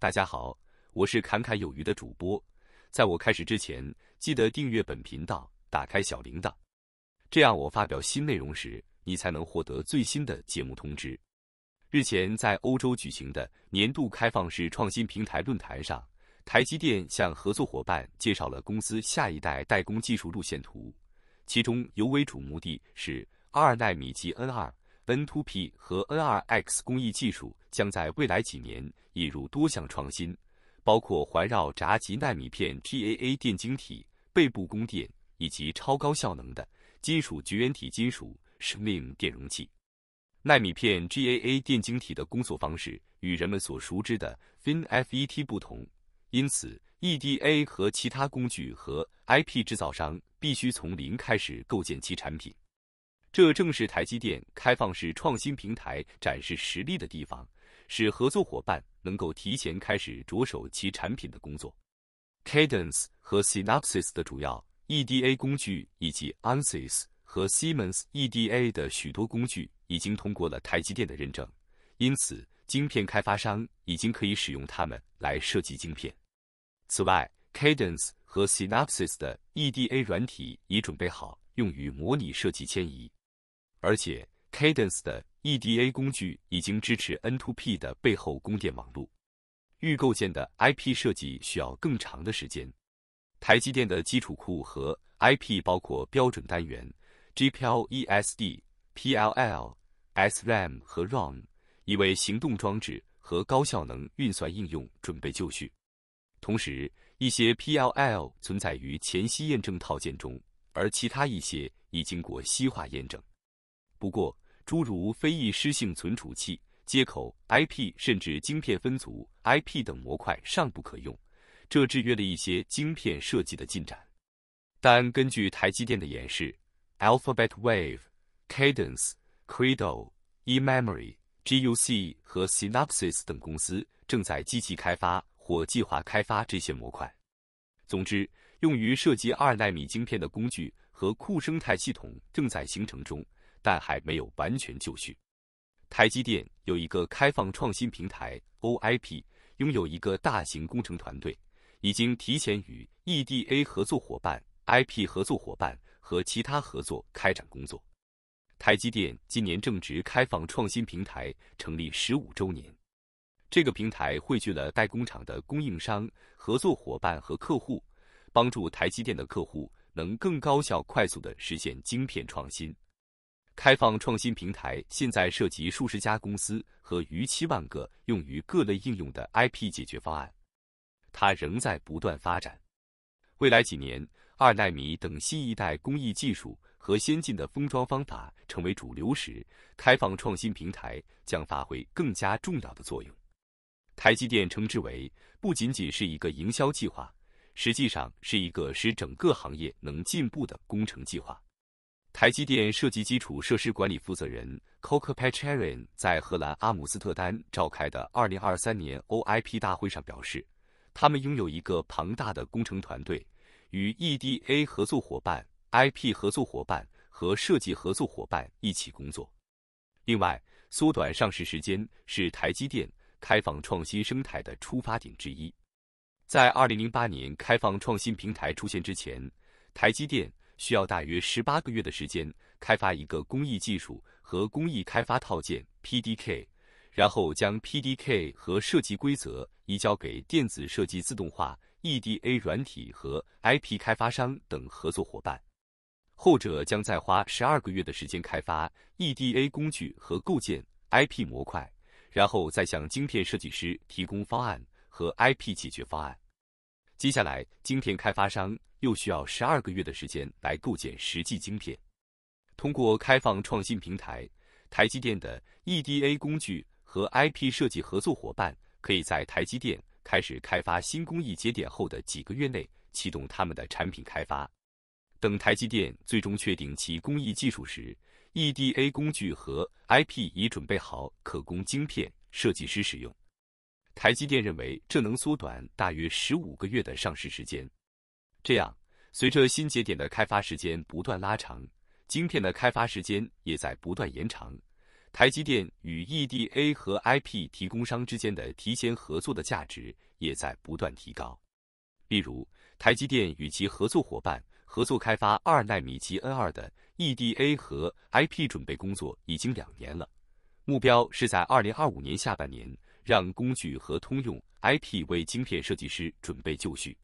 大家好，我是侃侃有余的主播。在我开始之前，记得订阅本频道，打开小铃铛，这样我发表新内容时，你才能获得最新的节目通知。日前，在欧洲举行的年度开放式创新平台论坛上，台积电向合作伙伴介绍了公司下一代代工技术路线图，其中尤为瞩目的是二奈米及 N 二。N2P 和 n r x 工艺技术将在未来几年引入多项创新，包括环绕闸极纳米片 GAA 电晶体背部供电以及超高效能的金属绝缘体金属生 i m 电容器。纳米片 GAA 电晶体的工作方式与人们所熟知的 FinFET 不同，因此 EDA 和其他工具和 IP 制造商必须从零开始构建其产品。这正是台积电开放式创新平台展示实力的地方，使合作伙伴能够提前开始着手其产品的工作。Cadence 和 Synopsys 的主要 EDA 工具，以及 Ansys 和 Siemens EDA 的许多工具，已经通过了台积电的认证，因此晶片开发商已经可以使用它们来设计晶片。此外，Cadence 和 Synopsys 的 EDA 软体已准备好用于模拟设计迁移。而且 Cadence 的 EDA 工具已经支持 N2P 的背后供电网络。预构建的 IP 设计需要更长的时间。台积电的基础库和 IP 包括标准单元、g p l e s d PLL、SRAM 和 ROM，已为行动装置和高效能运算应用准备就绪。同时，一些 PLL 存在于前期验证套件中，而其他一些已经过锡化验证。不过，诸如非易失性存储器、接口、IP，甚至晶片分组、IP 等模块尚不可用，这制约了一些晶片设计的进展。但根据台积电的演示，Alphabet Wave、Cadence、Credo、eMemory、GUC 和 Synopsys 等公司正在积极开发或计划开发这些模块。总之，用于设计二纳米晶片的工具和库生态系统正在形成中。但还没有完全就绪。台积电有一个开放创新平台 OIP，拥有一个大型工程团队，已经提前与 EDA 合作伙伴、IP 合作伙伴和其他合作开展工作。台积电今年正值开放创新平台成立十五周年。这个平台汇聚了代工厂的供应商、合作伙伴和客户，帮助台积电的客户能更高效、快速地实现晶片创新。开放创新平台现在涉及数十家公司和逾七万个用于各类应用的 IP 解决方案，它仍在不断发展。未来几年，二纳米等新一代工艺技术和先进的封装方法成为主流时，开放创新平台将发挥更加重要的作用。台积电称之为不仅仅是一个营销计划，实际上是一个使整个行业能进步的工程计划。台积电设计基础设施管理负责人 c o k p a c h a r i n 在荷兰阿姆斯特丹召开的2023年 OIP 大会上表示，他们拥有一个庞大的工程团队，与 EDA 合作伙伴、IP 合作伙伴和设计合作伙伴一起工作。另外，缩短上市时间是台积电开放创新生态的出发点之一。在2008年开放创新平台出现之前，台积电。需要大约十八个月的时间开发一个工艺技术和工艺开发套件 （PDK），然后将 PDK 和设计规则移交给电子设计自动化 （EDA） 软体和 IP 开发商等合作伙伴。后者将再花十二个月的时间开发 EDA 工具和构建 IP 模块，然后再向晶片设计师提供方案和 IP 解决方案。接下来，晶片开发商。又需要十二个月的时间来构建实际晶片。通过开放创新平台，台积电的 EDA 工具和 IP 设计合作伙伴可以在台积电开始开发新工艺节点后的几个月内启动他们的产品开发。等台积电最终确定其工艺技术时，EDA 工具和 IP 已准备好可供晶片设计师使用。台积电认为这能缩短大约十五个月的上市时间。这样，随着新节点的开发时间不断拉长，晶片的开发时间也在不断延长。台积电与 EDA 和 IP 提供商之间的提前合作的价值也在不断提高。例如，台积电与其合作伙伴合作开发二纳米奇 N2 的 EDA 和 IP 准备工作已经两年了，目标是在二零二五年下半年让工具和通用 IP 为晶片设计师准备就绪。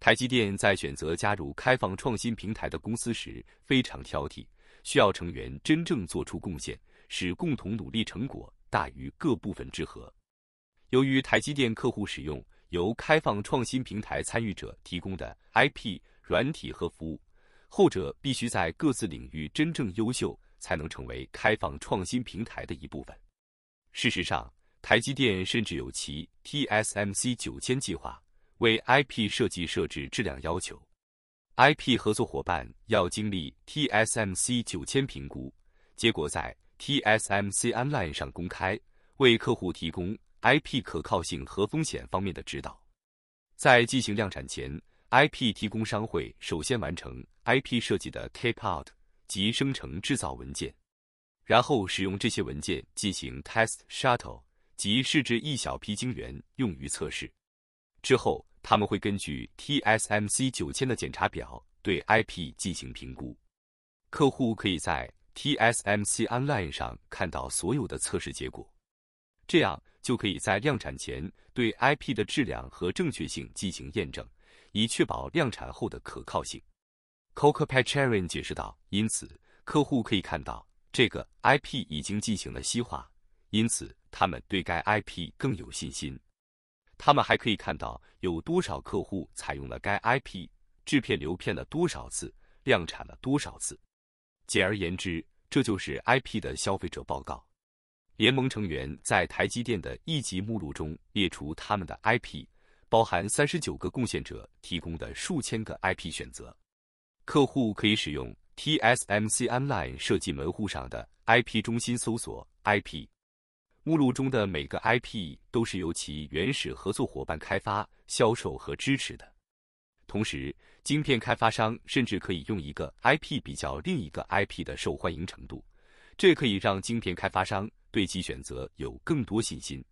台积电在选择加入开放创新平台的公司时非常挑剔，需要成员真正做出贡献，使共同努力成果大于各部分之和。由于台积电客户使用由开放创新平台参与者提供的 IP 软体和服务，后者必须在各自领域真正优秀，才能成为开放创新平台的一部分。事实上，台积电甚至有其 TSMC 九千计划。为 IP 设计设置质量要求，IP 合作伙伴要经历 TSMC 九千评估，结果在 TSMC Online 上公开，为客户提供 IP 可靠性和风险方面的指导。在进行量产前，IP 提供商会首先完成 IP 设计的 tape out 及生成制造文件，然后使用这些文件进行 test shuttle 及试制一小批晶圆用于测试，之后。他们会根据 TSMC 九千的检查表对 IP 进行评估，客户可以在 TSMC Online 上看到所有的测试结果，这样就可以在量产前对 IP 的质量和正确性进行验证，以确保量产后的可靠性。c o c a p a c h a r i n 解释道，因此客户可以看到这个 IP 已经进行了细化，因此他们对该 IP 更有信心。他们还可以看到有多少客户采用了该 IP，制片流片了多少次，量产了多少次。简而言之，这就是 IP 的消费者报告。联盟成员在台积电的一级目录中列出他们的 IP，包含三十九个贡献者提供的数千个 IP 选择。客户可以使用 TSMC Online 设计门户上的 IP 中心搜索 IP。目录中的每个 IP 都是由其原始合作伙伴开发、销售和支持的。同时，晶片开发商甚至可以用一个 IP 比较另一个 IP 的受欢迎程度，这可以让晶片开发商对其选择有更多信心。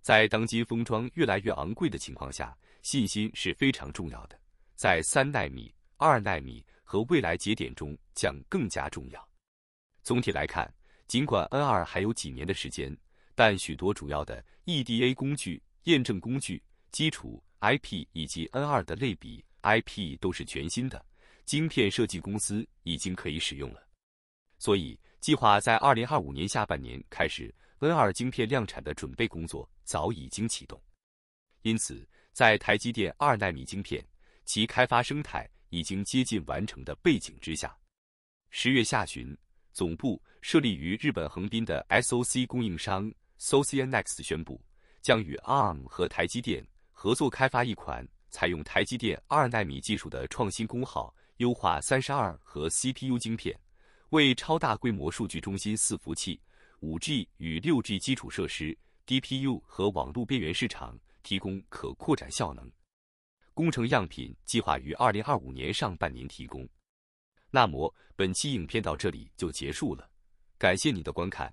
在当今封装越来越昂贵的情况下，信心是非常重要的，在三纳米、二纳米和未来节点中将更加重要。总体来看，尽管 N 二还有几年的时间。但许多主要的 EDA 工具、验证工具、基础 IP 以及 N2 的类比 IP 都是全新的，晶片设计公司已经可以使用了。所以，计划在二零二五年下半年开始 N2 晶片量产的准备工作早已经启动。因此，在台积电二纳米晶片其开发生态已经接近完成的背景之下，十月下旬，总部设立于日本横滨的 SOC 供应商。s o c n x 宣布将与 ARM 和台积电合作开发一款采用台积电二纳米技术的创新功耗优化三十二和 CPU 晶片，为超大规模数据中心、伺服器、五 G 与六 G 基础设施、DPU 和网络边缘市场提供可扩展效能。工程样品计划于二零二五年上半年提供。那么本期影片到这里就结束了，感谢你的观看。